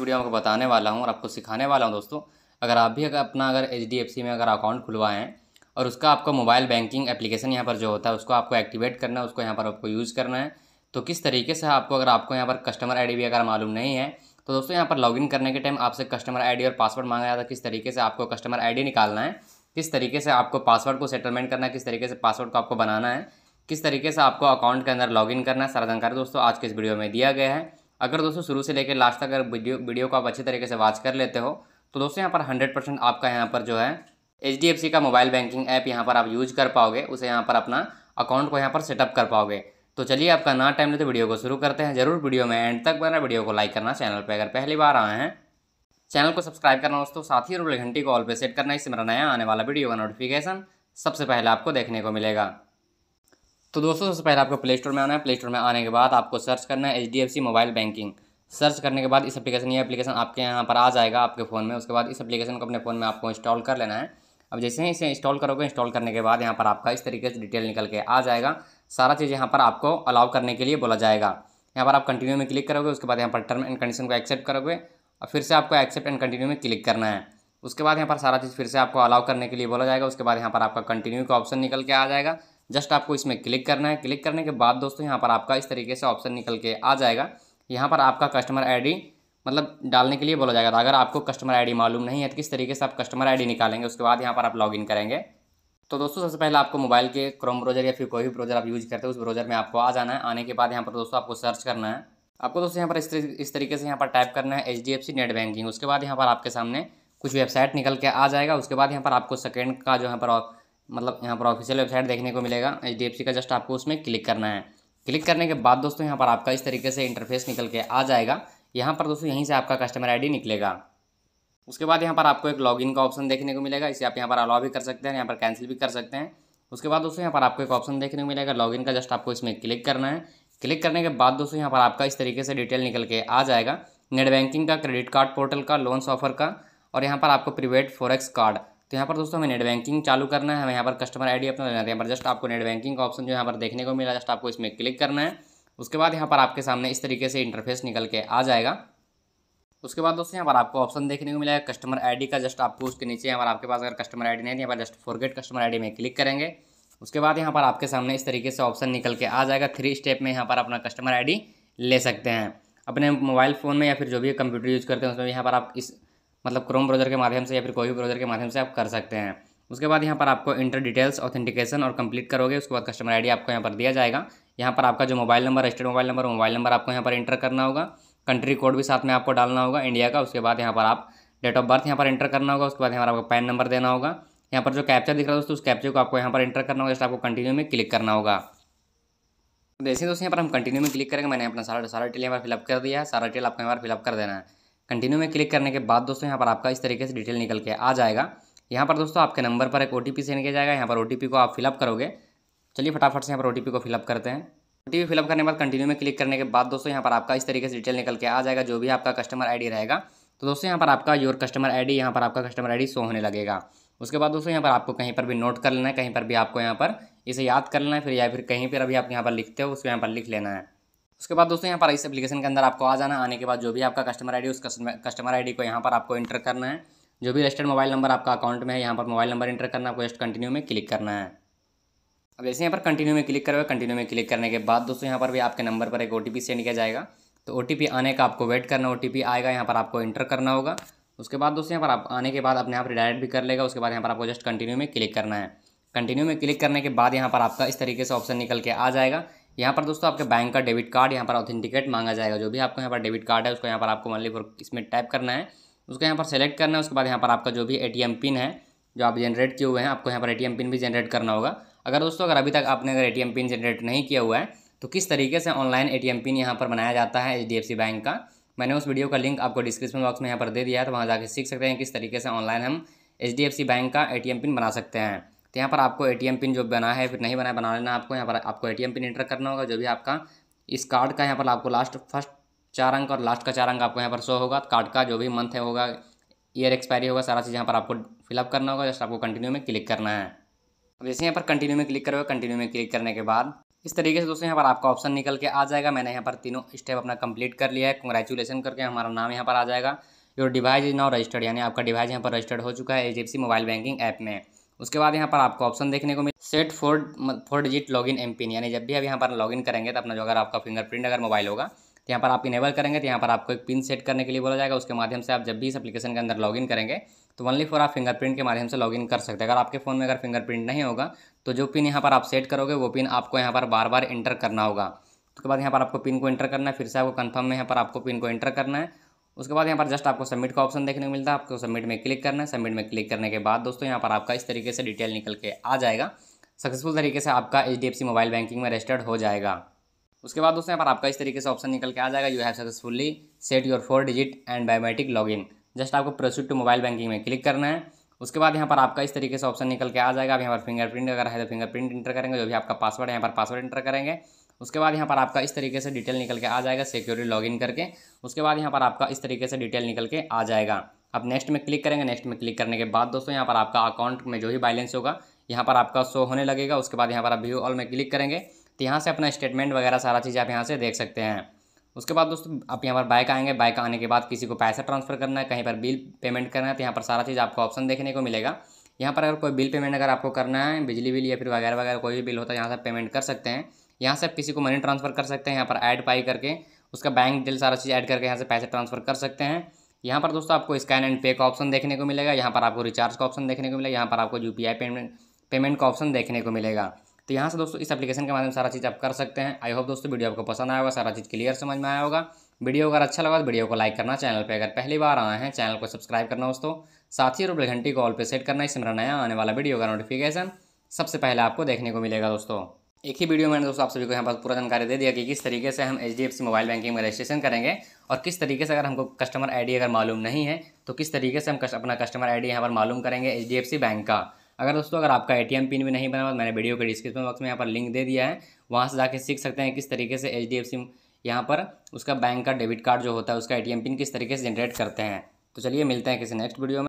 video में आपको बताने वाला हूँ और आपको सिखाने वाला हूँ दोस्तों अगर आप भी अगर अपना अगर एच में अगर अकाउंट खुलवाएं और उसका आपको मोबाइल बैंकिंग एप्लीकेशन यहाँ पर जो होता है उसको आपको एक्टिवेट करना है उसको यहाँ पर आपको यूज़ करना है तो किस तरीके से आपको अगर आपको यहाँ पर कस्टमर आईडी भी अगर मालूम नहीं है तो दोस्तों यहाँ पर लॉगिन करने के टाइम आपसे कस्टमर आईडी और पासवर्ड मांगा जाता है किस तरीके से आपको कस्टमर आईडी निकालना है किस तरीके से आपको पासवर्ड को सेटलमेंट करना है किस तरीके से पासवर्ड को आपको बनाना है किस तरीके से आपको अकाउंट के अंदर लॉगिन करना है सारा जानकारी दोस्तों आज के इस वीडियो में दिया गया है अगर दोस्तों शुरू से लेकर लास्ट तक अगर वीडियो वीडियो को आप अच्छे तरीके से वॉच कर लेते हो तो दोस्तों यहाँ पर हंड्रेड परसेंट आपका यहाँ पर जो है एच डी एफ सी का मोबाइल बैंकिंग ऐप यहाँ पर आप यूज कर पाओगे उसे यहाँ पर अपना अकाउंट को यहाँ पर सेटअप कर पाओगे तो चलिए आपका ना टाइम लेते तो वीडियो को शुरू करते हैं जरूर वीडियो में एंड तक बना वीडियो को लाइक करना चैनल पर अगर पहली बार आए हैं चैनल को सब्सक्राइब करना दोस्तों साथ ही रोल घंटी को ऑल पे सेट करना इससे मेरा नया आने वाला वीडियो का नोटिफिकेशन सबसे पहले आपको देखने को मिलेगा तो दोस्तों सबसे पहले आपको प्ले स्टोर में आना है प्ले स्टोर में आने के बाद आपको सर्च करना है H D F C mobile banking search करने के बाद इस एप्लीकेशन ये एप्लीकेशन आपके यहाँ पर आ जाएगा आपके फ़ोन में उसके बाद इस एप्लीकेशन को अपने फ़ोन में आपको इंस्टॉल कर लेना है अब जैसे ही इसे इंस्टॉल करोगे इंस्टॉल करने के बाद यहाँ पर आपका इस तरीके से डिटेल निकल के आ जाएगा सारा चीज़ यहाँ पर आपको अलाउ करने के लिए बोला जाएगा यहाँ पर आप कंटिन्यू में क्लिक करोगे उसके बाद यहाँ पर टर्म एंड कंडीशन को एक्सेप्ट करोगे और फिर से आपको एक्सेप्ट एंड कंटिन्यू में क्लिक करना है उसके बाद यहाँ पर सारा चीज़ फिर से आपको अलाउ करने के लिए बोला जाएगा उसके बाद यहाँ पर आपका कंटिन्यू का ऑप्शन निकल के आ जाएगा जस्ट आपको इसमें क्लिक करना है क्लिक करने के बाद दोस्तों यहाँ पर आपका इस तरीके से ऑप्शन निकल के आ जाएगा यहाँ पर आपका कस्टमर आई मतलब डालने के लिए बोला जाएगा अगर आपको कस्टमर आई मालूम नहीं है तो किस तरीके से आप कस्टमर आई निकालेंगे उसके बाद यहाँ पर आप लॉग करेंगे तो दोस्तों सबसे पहले आपको मोबाइल के क्रोम ब्रोजर या फिर कोई भी ब्रोजर आप यूज़ करते हो उस ब्रोजर में आपको आ जाना है आने के बाद यहाँ पर दोस्तों आपको सर्च करना है आपको दोस्तों यहाँ पर इस तरीके से यहाँ पर टाइप करना है H D F C net banking उसके बाद यहाँ पर आपके सामने कुछ वेबसाइट निकल के आ जाएगा उसके बाद यहाँ पर आपको सेकेंड का जो यहाँ पर मतलब यहाँ पर ऑफिशियल वेबसाइट देखने को मिलेगा एच का जस्ट आपको उसमें क्लिक करना है क्लिक करने के बाद दोस्तों यहाँ पर आपका इस तरीके से इंटरफेस निकल के आ जाएगा यहाँ पर दोस्तों यहीं से आपका कस्टमर आईडी निकलेगा उसके बाद यहाँ पर आपको एक लॉगिन का ऑप्शन देखने को मिलेगा इसे आप यहाँ पर अलाउ भी कर सकते हैं यहाँ पर कैंसिल भी कर सकते हैं उसके बाद दोस्तों यहाँ पर आपको एक ऑप्शन देखने को मिलेगा लॉगिन का जस्ट आपको इसमें क्लिक करना है क्लिक करने के बाद दोस्तों यहाँ पर आपका इस तरीके से डिटेल निकल के आ जाएगा नेट बैंकिंग का क्रेडिट कार्ड पोर्टल का लोन्स ऑफर का और यहाँ पर आपको प्रीवेट फोरेक्स कार्ड तो यहाँ पर दोस्तों हमें नेट बैंकिंग चालू करना है हमें यहाँ पर कस्टमर आईडी अपना लेना है यहाँ पर जस्ट आपको नेट बैंकिंग का ऑप्शन जो यहाँ पर देखने को मिला जस्ट आपको इसमें क्लिक करना है उसके बाद यहाँ पर आपके सामने इस तरीके से इंटरफेस निकल के आ जाएगा उसके बाद दोस्तों यहाँ पर आपको ऑप्शन देखने को मिलेगा कस्टमर डी का जस्ट आपको उसके नीचे यहाँ पर आपके पास अगर कस्टमर डी नहीं है यहाँ पर जस्ट फॉरगेट कस्टमर डी में क्लिक करेंगे उसके बाद यहाँ पर आपके सामने इस तरीके से ऑप्शन निकल के आ जाएगा थ्री स्टेप में यहाँ पर अपना कस्टमर डी ले सकते हैं अपने मोबाइल फ़ोन में या फिर जो भी कंप्यूटर यूज़ करते हैं उसमें यहाँ पर आप इस मतलब क्रोम ब्राउज़र के माध्यम से या फिर कोई भी ब्राउज़र के माध्यम से आप कर सकते हैं उसके बाद यहाँ पर आपको इंटर डिटेल्स ऑथेंटिकेशन और कंप्लीट करोगे उसके बाद कस्टमर आईडी आपको यहाँ पर दिया जाएगा यहाँ पर आपका जो mobile number registered mobile number mobile number आपको यहाँ पर इंटर करना होगा कंट्री कोड भी साथ में आपको डालना होगा इंडिया का उसके बाद यहाँ पर आप डेट ऑफ बर्थ यहाँ पर इंटर करना होगा उसके बाद यहाँ पर आपको पैन नंबर देना होगा यहाँ पर जो कैप्चर दिख रहा है दोस्तों उस कैप्चर को आपको यहाँ पर एंटर करना होगा जैसे आपको कंटिन्यू में क्लिक करना होगा जैसे दोस्तों यहाँ पर हम कंटिन्यू में क्लिक करेंगे मैंने अपना सारा सारा डिटेल यहाँ पर फिलअप कर दिया है सारा डिटेल आपको यहाँ पर फिलअप कर देना है कंटिन्यू में क्लिक करने के बाद दोस्तों यहाँ पर आपका इस तरीके से डिटेल निकल के आ जाएगा यहाँ पर दोस्तों आपके नंबर पर एक ओ सेंड किया जाएगा यहाँ पर ओ को आप फिलअप करोगे चलिए फटाफट से यहाँ पर ओ को फिलअप करते हैं ओ टी फिलअप करने के बाद कंटिन्यू में क्लिक करने के बाद दोस्तों यहाँ पर आपका इस तरीके से डिटेल निकल के आ जाएगा जो भी आपका कस्टमर आई रहेगा तो दोस्तों यहाँ पर आपका योर कस्टमर डी यहाँ पर आपका कस्टमर आई शो होने लगेगा उसके बाद दोस्तों यहाँ पर आपको कहीं पर भी नोट कर लेना है कहीं पर भी आपको यहाँ पर इसे याद कर लेना है फिर या फिर कहीं पर अभी आप यहाँ पर लिखते हो उसको यहाँ पर लिख लेना है उसके बाद दोस्तों यहाँ पर इस एप्लीकेशन के अंदर आपको आ जाना आने के बाद जो भी आपका कस्टमर आईडी उस कस्टमर आईडी को यहाँ पर आपको इंटर करना है जो भी रजिस्टर्ड मोबाइल नंबर आपका अकाउंट में है यहाँ पर मोबाइल नंबर इंटर करना आपको जस्ट कंटिन्यू में क्लिक करना है अब जैसे यहाँ पर कंटिन्यू में क्लिक करोगे कंटिन्यू में क्लिक करने के बाद दोस्तों यहाँ पर भी आपके नंबर पर एक ओ सेंड किया जाएगा तो ओ आने का आपको वेट करना ओ आएगा यहाँ पर आपको इंटर करना होगा उसके बाद दोस्तों यहाँ पर आप आने के बाद अपने आप रिडायरेक्ट भी कर लेगा उसके बाद यहाँ पर आपको जस्ट कंटिन्यू में क्लिक करना है कंटिन्यू में क्लिक करने के बाद यहाँ पर आपका इस तरीके से ऑप्शन निकल के आ जाएगा यहाँ पर दोस्तों आपके बैंक का डेबिट कार्ड यहाँ पर ऑथेंटिकेट मांगा जाएगा जो भी आपको यहाँ पर डेबिट कार्ड है उसको यहाँ पर आपको मान इसमें टाइप करना है उसको यहाँ पर सेलेक्ट करना है उसके बाद यहाँ पर आपका जो भी ए पिन है जो आप जनरेट किए हुए हैं आपको यहाँ पर ए पिन भी जनरेट करना होगा अगर दोस्तों अगर अभी तक आपने अगर ए पिन जनरेट नहीं किया हुआ है तो किस तरीके से ऑनलाइन ए पिन यहाँ पर बनाया जाता है एच बैंक का मैंने उस वीडियो का लिंक आपको डिस्क्रिप्शन बॉक्स में यहाँ पर दे दिया है तो वहाँ जाकर सीख सकते हैं किस तरीके से ऑनलाइन हम एच बैंक का ए पिन बना सकते हैं तो यहाँ पर आपको ए पिन जो बना है फिर नहीं बना है बना लेना आपको यहाँ पर आपको ए पिन एंटर करना होगा जो भी आपका इस कार्ड का यहाँ पर आपको लास्ट फर्स्ट चार अंक और लास्ट का चार अंक आपको यहाँ पर शो होगा कार्ड का जो भी मंथ है होगा ईयर एक्सपायरी होगा सारा चीज़ यहाँ पर आपको फिलअप करना होगा जस्ट आपको कंटिन्यू में क्लिक करना है अब जैसे यहाँ पर कंटिन्यू में क्लिक करोगे कंटिन्यू में क्लिक करने के बाद इस तरीके से दोस्तों यहाँ पर आपका ऑप्शन निकल के आ जाएगा मैंने यहाँ पर तीनों स्टेप अपना कंप्लीट कर लिया है कंग्रेचुलेसन करके हमारा नाम यहाँ पर आ जाएगा your device is now registered यानी आपका डिवाइस यहाँ पर रजिस्टर्ड हो चुका है एच मोबाइल बैंकिंग ऐप में उसके बाद यहाँ पर आपको ऑप्शन देखने को मिले set four four digit login M PIN यानी जब भी आप यहाँ पर लॉगिन करेंगे तो अपना जो अगर आपका फिंगरप्रिंट अगर मोबाइल होगा तो यहाँ पर आप इनेबल करेंगे तो यहाँ पर आपको एक पिन सेट करने के लिए बोला जाएगा उसके माध्यम से आप जब भी इस एप्लीकेशन के अंदर लॉगिन करेंगे तो ओनली फॉर आप फिंगरप्रिंट के माध्यम से लॉगिन कर सकते हैं अगर आपके फ़ोन में अगर फिंगरप्रिंट नहीं होगा तो जो पिन यहाँ पर आप सेट करोगे वो पिन आपको यहाँ पर बार बार इंटर करना होगा उसके बाद यहाँ पर आपको पिन को इंटर करना है फिर से आपको कन्फर्म में यहाँ पर आपको पिन को इंटर करना है उसके बाद यहाँ पर जस्ट आपको सबमिट का ऑप्शन देखने को मिलता है आपको सबमिट में क्लिक करना है सबमिट में क्लिक करने के बाद दोस्तों यहाँ पर आपका इस तरीके से डिटेल निकल के आ जाएगा सक्सेसफुल तरीके से आपका एच मोबाइल बैंकिंग में रजिस्टर्ड हो जाएगा उसके बाद दोस्तों यहाँ पर आपका इस तरीके से ऑप्शन निकल के आ जाएगा you have successfully set your four digit and biometric login just आपको प्रोसीड टू मोबाइल बैंकिंग में क्लिक करना है उसके बाद यहाँ पर आपका इस तरीके से ऑप्शन निकल के आ जाएगा अब यहाँ पर फिंगरप्रिंट अगर है तो फिंगरप्रिंट इंटर करेंगे जो भी आपका पासवर्ड है यहाँ पर पासवर्ड इंटर करेंगे उसके बाद यहाँ पर आपका इस तरीके से डिटेल निकल के आ जाएगा सिक्योरिटी लॉगिन करके उसके बाद यहाँ पर आपका इस तरीके से डिटेल निकल के आ जाएगा आप नेक्स्ट में क्लिक करेंगे नेक्स्ट में क्लिक करने के बाद दोस्तों यहाँ पर आपका अकाउंट में जो ही बैलेंस होगा यहाँ पर आपका शो होने लगेगा उसके बाद यहाँ पर आप व्यू ऑल में क्लिक करेंगे तो यहाँ से अपना स्टेटमेंट वगैरह सारा चीज़ आप यहाँ से देख सकते हैं उसके बाद दोस्तों आप यहाँ पर बाइक आएंगे बाइक आने के बाद किसी को पैसा ट्रांसफर करना है कहीं पर बिल पेमेंट करना है तो यहाँ पर सारा चीज़ आपको ऑप्शन देखने को मिलेगा यहाँ पर अगर कोई बिल पेमेंट अगर आपको करना है बिजली बिल या फिर वगैरह वगैरह कोई भी बिल होता है यहाँ से पेमेंट कर सकते हैं यहाँ से आप किसी को मनी ट्रांसफ़र कर सकते हैं यहाँ पर ऐड पाई करके उसका बैंक डिटेल सारा चीज़ ऐड करके यहाँ से पैसे ट्रांसफ़र कर सकते हैं यहाँ पर दोस्तों आपको स्कैन एंड पे का ऑप्शन देखने को मिलेगा यहाँ पर आपको रिचार्ज का ऑप्शन देखने को मिलेगा यहाँ पर आपको यू पेमेंट पेमेंट का ऑप्शन देखने को मिलेगा तो यहाँ से दोस्तों इस एप्लीकेशन के माध्यम सारा चीज़ आप कर सकते हैं आई होप दोस्तों वीडियो आपको पसंद आएगा सारा चीज़ क्लियर समझ में आया होगा वीडियो अगर अच्छा लगा तो वीडियो को लाइक करना चैनल पर अगर पहली बार आए हैं चैनल को सब्सक्राइब करना दोस्तों साथ ही रुपये घंटी को ऑल पे सेट करना इसमें नया आने वाला वीडियो का नोटिफिकेशन सबसे पहले आपको देखने को मिलेगा दोस्तों एक ही वीडियो मैंने दोस्तों आप सभी को यहाँ पर पूरा जानकारी दे दिया कि किस तरीके से हम एच मोबाइल बैंकिंग में रजिस्ट्रेशन करेंगे और किस तरीके से अगर हमको कस्टमर आईडी अगर मालूम नहीं है तो किस तरीके से हम कस्ट, अपना कस्टमर आईडी डी यहाँ पर मालूम करेंगे एच बैंक का अगर दोस्तों अगर आपका एम पिन भी नहीं बना हुआ मैंने वीडियो के डिस्क्रिप्शन बॉक्स में यहाँ पर लिंक दे दिया है वहाँ से जाके सीख सकते हैं किस तरीके से एच डी एफ सी यहाँ पर उसका बैंक का डेबिट कार्ड जो होता है उसका एम पिन किस तरीके से जनरेट करते हैं तो चलिए मिलते हैं किसी नेक्स्ट वीडियो में